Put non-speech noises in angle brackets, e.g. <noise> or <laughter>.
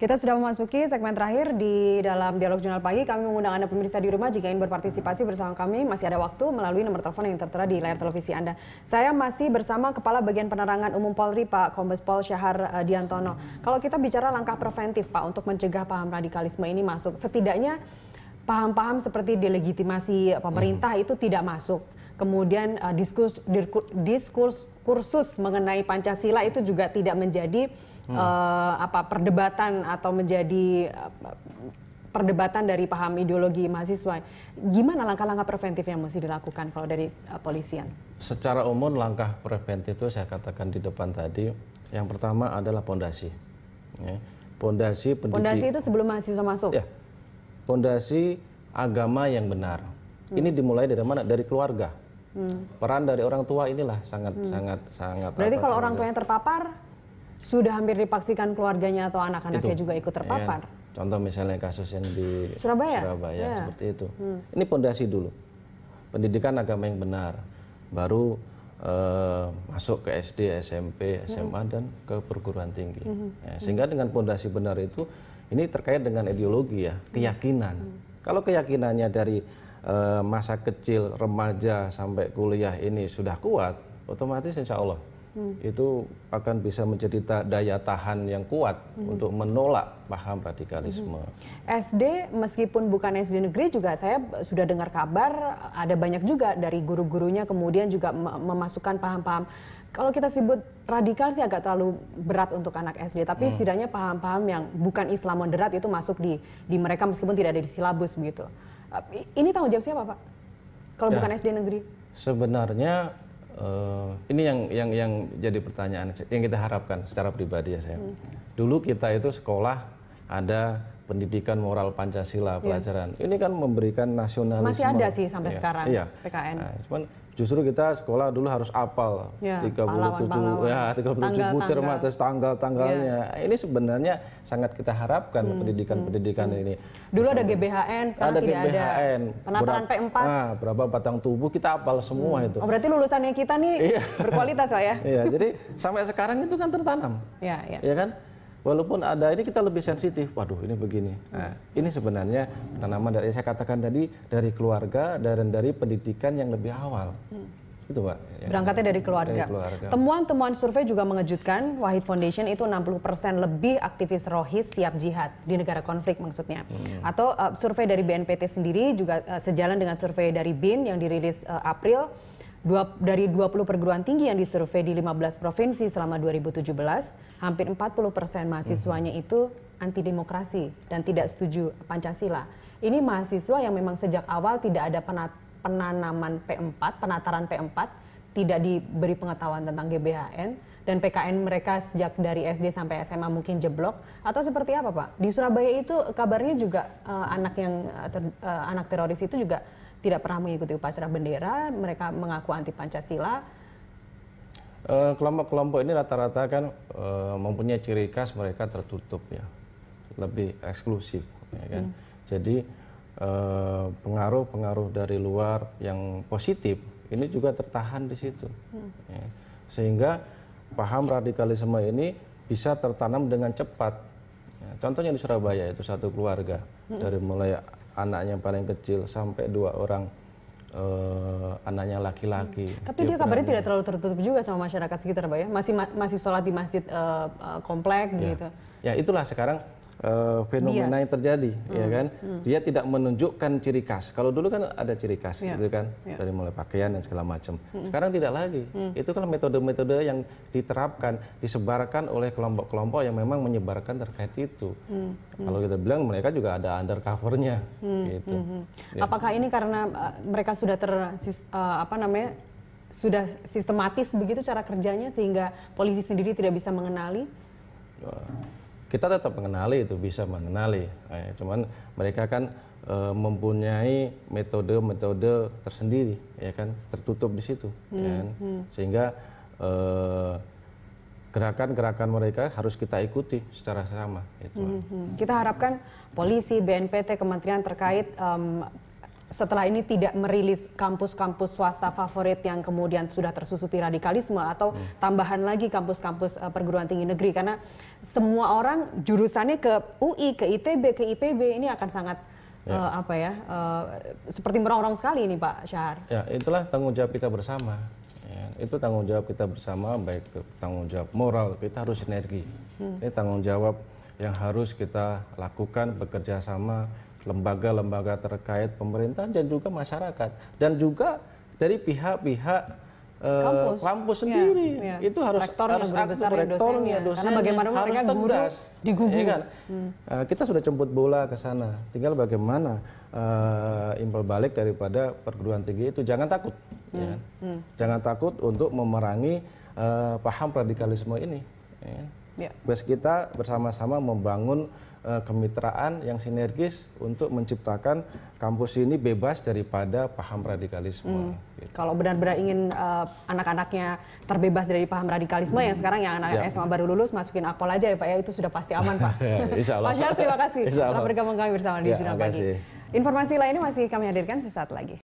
Kita sudah memasuki segmen terakhir di dalam Dialog Jurnal Pagi. Kami mengundang Anda pemirsa di rumah jika ingin berpartisipasi bersama kami. Masih ada waktu melalui nomor telepon yang tertera di layar televisi Anda. Saya masih bersama Kepala Bagian Penerangan Umum Polri, Pak Kombes Pol Syahar eh, Diantono. Kalau kita bicara langkah preventif, Pak, untuk mencegah paham radikalisme ini masuk, setidaknya paham-paham seperti delegitimasi pemerintah hmm. itu tidak masuk kemudian uh, diskus, diskurs kursus mengenai Pancasila itu juga tidak menjadi hmm. uh, apa perdebatan atau menjadi eh, perdebatan dari paham ideologi mahasiswa. Gimana langkah-langkah preventif yang mesti dilakukan kalau dari uh, polisian? Secara umum langkah preventif itu saya katakan di depan tadi. Yang pertama adalah pondasi. Ya. Pondasi pendidik. Pondasi itu sebelum mahasiswa masuk. Ya. Pondasi agama yang benar. Hmm. Ini dimulai dari mana? Dari keluarga. Hmm. Peran dari orang tua inilah sangat hmm. sangat sangat. Berarti kalau orang tuanya terpapar, sudah hampir dipaksikan keluarganya atau anak-anaknya juga ikut terpapar. Ya. Contoh misalnya kasus yang di Surabaya, Surabaya ya. seperti itu. Hmm. Ini pondasi dulu, pendidikan agama yang benar, baru uh, masuk ke SD, SMP, SMA hmm. dan ke perguruan tinggi. Hmm. Ya, sehingga dengan pondasi benar itu, ini terkait dengan ideologi ya, keyakinan. Hmm. Kalau keyakinannya dari uh, masa kecil, remaja sampai kuliah ini sudah kuat, otomatis insya Allah hmm. itu akan bisa menjadi daya tahan yang kuat hmm. untuk menolak paham radikalisme. Hmm. SD meskipun bukan SD negeri juga saya sudah dengar kabar ada banyak juga dari guru-gurunya kemudian juga memasukkan paham-paham kalau kita sebut radikal sih agak terlalu berat untuk anak SD, tapi hmm. setidaknya paham-paham yang bukan Islam moderat itu masuk di di mereka meskipun tidak ada di silabus begitu. Ini tanggung jawab siapa, Pak? Kalau ya, bukan SD negeri? Sebenarnya Uh, ini yang yang yang jadi pertanyaan yang kita harapkan secara pribadi ya saya. Hmm. Dulu kita itu sekolah ada pendidikan moral Pancasila iya. pelajaran. Ini kan memberikan nasionalisme. Masih ada sih sampai yeah. sekarang yeah. PKN. Nah, cuman justru kita sekolah dulu harus apal yeah. 37 pahlawan, pahlawan. ya 37 tanggal, butir tanggal. tanggal-tanggalnya. Yeah. Ini sebenarnya sangat kita harapkan hmm, pendidikan-pendidikan hmm. hmm. ini. Dulu Misalnya, ada GBHN, sekarang ada tidak GBHN. ada. Penataran P4. Nah, berapa batang tubuh kita apal semua hmm. itu. Oh, berarti lulusannya kita nih iya. berkualitas Pak ya. Iya, jadi sampai sekarang itu kan tertanam. Iya, yeah, iya. kan? Walaupun ada ini kita lebih sensitif. Waduh, ini begini. Nah, ini sebenarnya tanaman dari saya katakan tadi dari keluarga dan dari pendidikan yang lebih awal. Hmm. Itu, Pak. Ya. Berangkatnya dari keluarga. Temuan-temuan survei juga mengejutkan. Wahid Foundation itu 60% lebih aktivis Rohis siap jihad di negara konflik maksudnya. Hmm. Atau uh, survei dari BNPT sendiri juga uh, sejalan dengan survei dari BIN yang dirilis uh, April Dua, dari 20 perguruan tinggi yang disurvei di 15 provinsi selama 2017, hampir 40 persen mahasiswanya hmm. itu anti demokrasi dan tidak setuju Pancasila. Ini mahasiswa yang memang sejak awal tidak ada penat, penanaman P4, penataran P4, tidak diberi pengetahuan tentang GBHN, dan PKN mereka sejak dari SD sampai SMA mungkin jeblok atau seperti apa Pak? Di Surabaya itu kabarnya juga uh, anak yang eh, ter, uh, anak teroris itu juga tidak pernah mengikuti upacara bendera, mereka mengaku anti Pancasila. Eh, kelompok-kelompok ini rata-rata kan eh, mempunyai ciri khas mereka tertutup ya, lebih eksklusif, ya kan. Hmm. Jadi eh, pengaruh-pengaruh dari luar yang positif ini juga tertahan di situ, hmm. Ya. sehingga paham radikalisme ini bisa tertanam dengan cepat. Ya, contohnya di Surabaya itu satu keluarga hmm. dari mulai anaknya yang paling kecil sampai dua orang uh, eh, anaknya laki-laki. Hmm. Tapi dia, kabarnya tidak terlalu tertutup juga sama masyarakat sekitar, Pak ya. Masih ma masih sholat di masjid uh, uh, komplek ya. gitu. Ya, itulah sekarang uh, fenomena yang terjadi, mm. ya hmm. kan? Mm. Dia tidak menunjukkan ciri khas. Kalau dulu kan ada ciri khas, yeah. gitu kan, yeah. dari mulai pakaian dan segala macam. Hmm. Sekarang tidak lagi. Mm. Itu kan metode-metode yang diterapkan, disebarkan oleh kelompok-kelompok yang memang menyebarkan terkait itu. Mm. Kalau kita bilang mereka juga ada undercovernya, hmm. gitu. Hmm. hmm. Ya. Apakah ini karena eh, mereka sudah ter uh, apa namanya? sudah sistematis begitu cara kerjanya sehingga polisi sendiri tidak bisa mengenali? kita tetap mengenali itu bisa mengenali eh, cuman mereka kan e, mempunyai metode-metode tersendiri ya kan tertutup di situ ya hmm, kan? hmm. sehingga e, gerakan-gerakan mereka harus kita ikuti secara sama. itu hmm, hmm. Kita harapkan polisi, BNPT, kementerian terkait um, setelah ini tidak merilis kampus-kampus swasta favorit yang kemudian sudah tersusupi radikalisme atau hmm. tambahan lagi kampus-kampus uh, perguruan tinggi negeri karena semua orang jurusannya ke UI, ke ITB, ke IPB ini akan sangat ya. uh, apa ya uh, seperti merongrong sekali ini Pak Syahar. Ya itulah tanggung jawab kita bersama. Ya, itu tanggung jawab kita bersama baik tanggung jawab moral kita harus sinergi. Hmm. Ini tanggung jawab yang harus kita lakukan bekerja sama lembaga-lembaga terkait pemerintah dan juga masyarakat dan juga dari pihak-pihak eh, kampus, kampus iya, sendiri ya, ya. itu harus rektornya harus aktif besar rektornya, iya. dosennya. karena bagaimana harus mereka guru ya kan? hmm. Eh, kita sudah jemput bola ke sana tinggal bagaimana uh, eh, impel balik daripada perguruan tinggi itu jangan takut hmm. Ya. Hmm. jangan takut untuk memerangi uh, paham radikalisme ini ya. Yeah. Best kita bersama-sama membangun uh, kemitraan yang sinergis untuk menciptakan kampus ini bebas daripada paham radikalisme. Mm. Gitu. Kalau benar-benar ingin uh, anak-anaknya terbebas dari paham radikalisme mm. yang hmm. sekarang yang anak, -anak yeah. SMA baru lulus masukin akpol aja ya Pak ya itu sudah pasti aman Pak. <laughs> Ya, insya Allah. Mas Syar, terima kasih telah bergabung kami bersama di ya, Jurnal Pagi. Informasi lainnya masih kami hadirkan sesaat lagi.